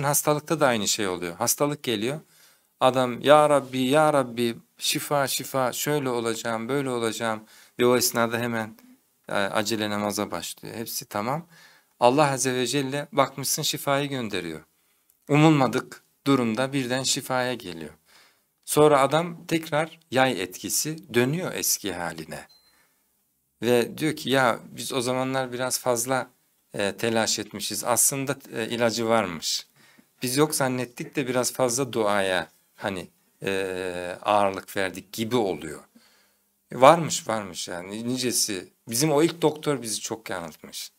Hastalıkta da aynı şey oluyor. Hastalık geliyor. Adam ya Rabbi ya Rabbi şifa şifa şöyle olacağım böyle olacağım ve o esnada hemen e, acele namaza başlıyor. Hepsi tamam. Allah Azze ve Celle bakmışsın şifayı gönderiyor. Umulmadık durumda birden şifaya geliyor. Sonra adam tekrar yay etkisi dönüyor eski haline. Ve diyor ki ya biz o zamanlar biraz fazla e, telaş etmişiz. Aslında e, ilacı varmış biz yok zannettik de biraz fazla duaya hani e, ağırlık verdik gibi oluyor. E, varmış varmış yani nicesi. Bizim o ilk doktor bizi çok yanıltmış.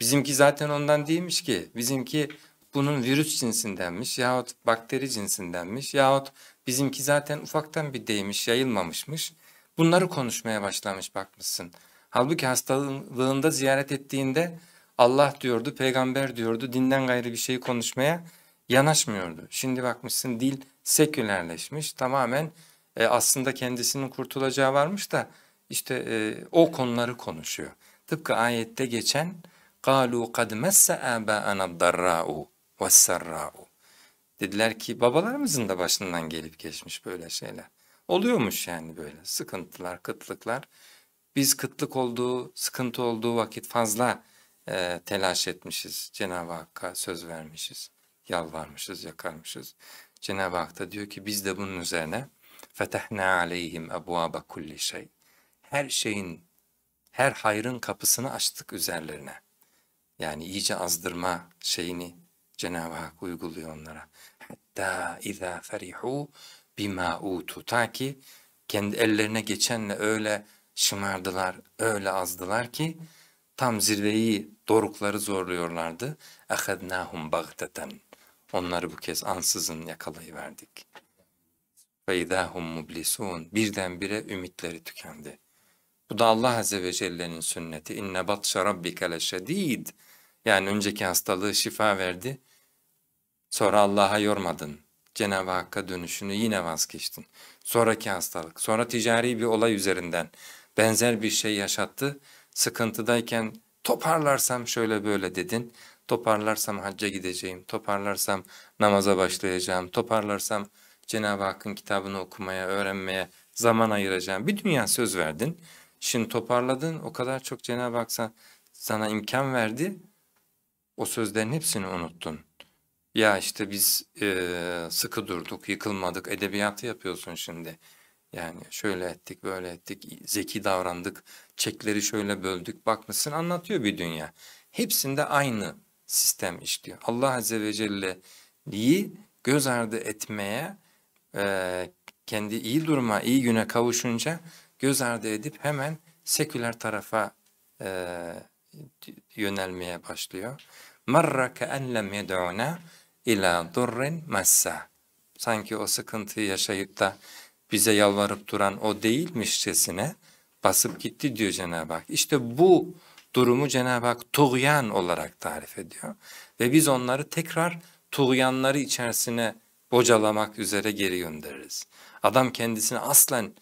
Bizimki zaten ondan değilmiş ki. Bizimki bunun virüs cinsindenmiş yahut bakteri cinsindenmiş yahut bizimki zaten ufaktan bir değmiş yayılmamışmış. Bunları konuşmaya başlamış bakmışsın. Halbuki hastalığında ziyaret ettiğinde Allah diyordu, peygamber diyordu, dinden gayrı bir şey konuşmaya yanaşmıyordu. Şimdi bakmışsın dil sekülerleşmiş tamamen e, aslında kendisinin kurtulacağı varmış da işte e, o konuları konuşuyor. Tıpkı ayette geçen قَالُوا قَدْ مَسَّ آبَاءَنَا الضَّرَّاءُ وَالسَّرَّاءُ Dediler ki babalarımızın da başından gelip geçmiş böyle şeyler. Oluyormuş yani böyle sıkıntılar, kıtlıklar. Biz kıtlık olduğu, sıkıntı olduğu vakit fazla e, telaş etmişiz. Cenab-ı Hakk'a söz vermişiz yalvarmışız, yakarmışız. Cenab-ı Hak da diyor ki biz de bunun üzerine fetehna aleyhim ebuaba kulli şey. Her şeyin, her hayrın kapısını açtık üzerlerine. Yani iyice azdırma şeyini Cenab-ı Hak uyguluyor onlara. Hatta izâ ferihu bimâ utu. Ta ki kendi ellerine geçenle öyle şımardılar, öyle azdılar ki tam zirveyi dorukları zorluyorlardı. اَخَذْنَاهُمْ بَغْتَةً Onları bu kez ansızın yakalayıverdik. فَاِذَاهُمْ مُبْلِسُونَ Birdenbire ümitleri tükendi. Bu da Allah Azze ve Celle'nin sünneti. İnne batşa rabbike leşedid. Yani önceki hastalığı şifa verdi. Sonra Allah'a yormadın. Cenab-ı Hakk'a dönüşünü yine vazgeçtin. Sonraki hastalık, sonra ticari bir olay üzerinden benzer bir şey yaşattı. Sıkıntıdayken toparlarsam şöyle böyle dedin. Toparlarsam hacca gideceğim, toparlarsam namaza başlayacağım, toparlarsam Cenab-ı Hakk'ın kitabını okumaya, öğrenmeye zaman ayıracağım. Bir dünya söz verdin. Şimdi toparladın, o kadar çok Cenab-ı Hak sana imkan verdi. O sözlerin hepsini unuttun. Ya işte biz e, sıkı durduk, yıkılmadık, edebiyatı yapıyorsun şimdi. Yani şöyle ettik, böyle ettik, zeki davrandık, çekleri şöyle böldük. Bakmışsın anlatıyor bir dünya. Hepsinde aynı sistem işliyor. Allah Azze ve Celle'yi göz ardı etmeye, e, kendi iyi duruma, iyi güne kavuşunca göz ardı edip hemen seküler tarafa e, yönelmeye başlıyor. مَرَّ كَاَنْ لَمْ يَدْعُنَا اِلَى دُرِّنْ Sanki o sıkıntıyı yaşayıp da bize yalvarıp duran o değilmişçesine basıp gitti diyor Cenab-ı Hak. İşte bu durumu Cenab-ı Hak tuğyan olarak tarif ediyor. Ve biz onları tekrar tuğyanları içerisine bocalamak üzere geri göndeririz. Adam kendisini aslen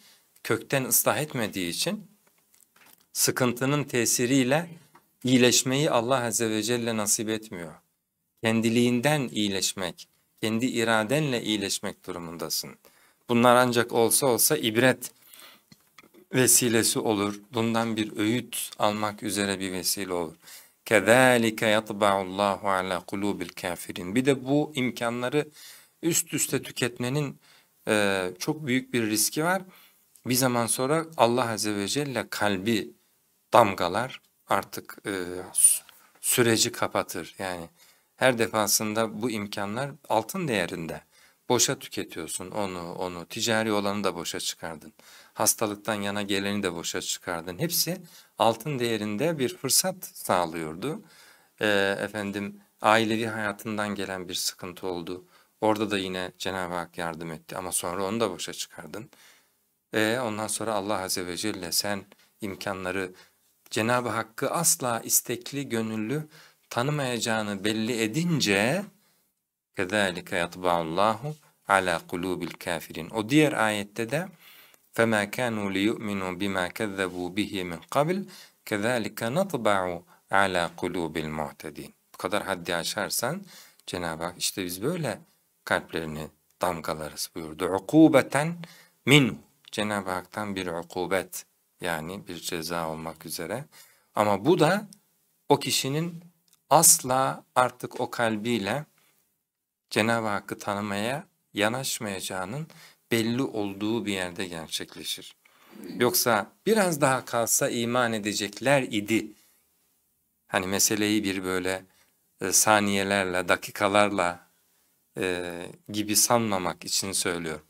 kökten ıslah etmediği için sıkıntının tesiriyle iyileşmeyi Allah Azze ve Celle nasip etmiyor. Kendiliğinden iyileşmek, kendi iradenle iyileşmek durumundasın. Bunlar ancak olsa olsa ibret vesilesi olur. Bundan bir öğüt almak üzere bir vesile olur. Kezalike yatba'ullahu ala kulubil kafirin. Bir de bu imkanları üst üste tüketmenin e, çok büyük bir riski var. Bir zaman sonra Allah Azze ve Celle kalbi damgalar artık e, süreci kapatır. Yani her defasında bu imkanlar altın değerinde. Boşa tüketiyorsun onu, onu. Ticari olanı da boşa çıkardın. Hastalıktan yana geleni de boşa çıkardın. Hepsi altın değerinde bir fırsat sağlıyordu. Ee, efendim ailevi hayatından gelen bir sıkıntı oldu. Orada da yine Cenab-ı Hak yardım etti ama sonra onu da boşa çıkardın. Ee, ondan sonra Allah Azze ve Celle sen imkanları Cenab-ı Hakk'ı asla istekli, gönüllü tanımayacağını belli edince كَذَٰلِكَ يَطْبَعُ اللّٰهُ عَلَى قُلُوبِ الْكَافِرِينَ O diğer ayette de فَمَا كَانُوا لِيُؤْمِنُوا بِمَا كَذَّبُوا بِهِ مِنْ قَبْلِ كَذَٰلِكَ نَطْبَعُ عَلَى قُلُوبِ الْمُعْتَدِينَ Bu kadar haddi aşarsan Cenab-ı Hak işte biz böyle kalplerini damgalarız buyurdu. Ukubeten min Cenab-ı Hak'tan bir ukubet yani bir ceza olmak üzere. Ama bu da o kişinin asla artık o kalbiyle Cenab-ı Hakk'ı tanımaya yanaşmayacağının belli olduğu bir yerde gerçekleşir. Yoksa biraz daha kalsa iman edecekler idi. Hani meseleyi bir böyle e, saniyelerle, dakikalarla e, gibi sanmamak için söylüyorum.